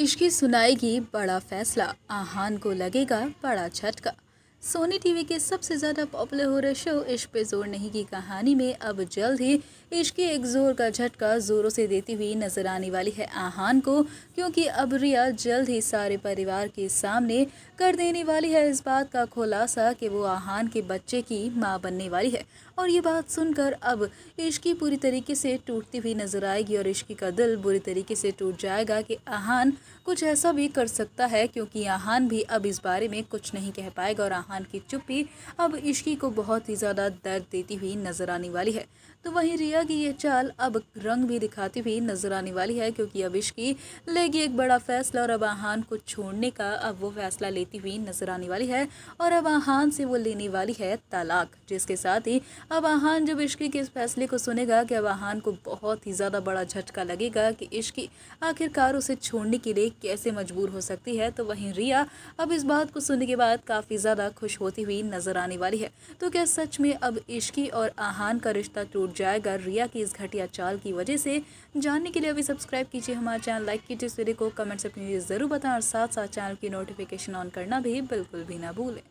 इश्की सुनाएगी बड़ा फैसला आहान को लगेगा बड़ा झटका सोनी टीवी के सबसे ज़्यादा पॉपुलर हो रहे शो इश्क पे जोर नहीं की कहानी में अब जल्द ही इश्क के एक जोर का झटका जोरों से देती हुई नजर आने वाली है आहान को क्योंकि अब रिया जल्द ही सारे परिवार के सामने कर देने वाली है इस बात का खुलासा कि वो आहान के बच्चे की माँ बनने वाली है और ये बात सुनकर अब इश्की पूरी तरीके से टूटती हुई नजर आएगी और इश्की का दिल बुरी तरीके से टूट जाएगा कि आहान कुछ ऐसा भी कर सकता है क्योंकि आहान भी अब इस बारे में कुछ नहीं कह पाएगा और खान की चुप्पी अब इश्की को बहुत ही ज़्यादा दर्द देती हुई नज़र आने वाली है तो वहीं रिया की ये चाल अब रंग भी दिखाती हुई नज़र आने वाली है क्योंकि अब इश्की लेगी एक बड़ा फैसला और अब आहान को छोड़ने का अब वो फैसला लेती हुई नज़र आने वाली है और अब आहान से वो लेने वाली है तलाक जिसके साथ ही अब आहान जब इश्की के इस फैसले को सुनेगा कि अब आहान को बहुत ही ज़्यादा बड़ा झटका लगेगा कि इश्की आखिरकार उसे छोड़ने के लिए कैसे मजबूर हो सकती है तो वहीं रिया अब इस बात को सुनने के बाद काफ़ी ज़्यादा खुश होती हुई नजर आने वाली है तो क्या सच में अब इश्की और आहान का रिश्ता टूट जाएगा रिया की इस घटिया चाल की वजह से जानने के लिए अभी सब्सक्राइब कीजिए हमारा चैनल लाइक कीजिए इस वीडियो को कमेंट्स अपनी ज़रूर बताएं और साथ साथ चैनल की नोटिफिकेशन ऑन करना भी बिल्कुल भी ना भूलें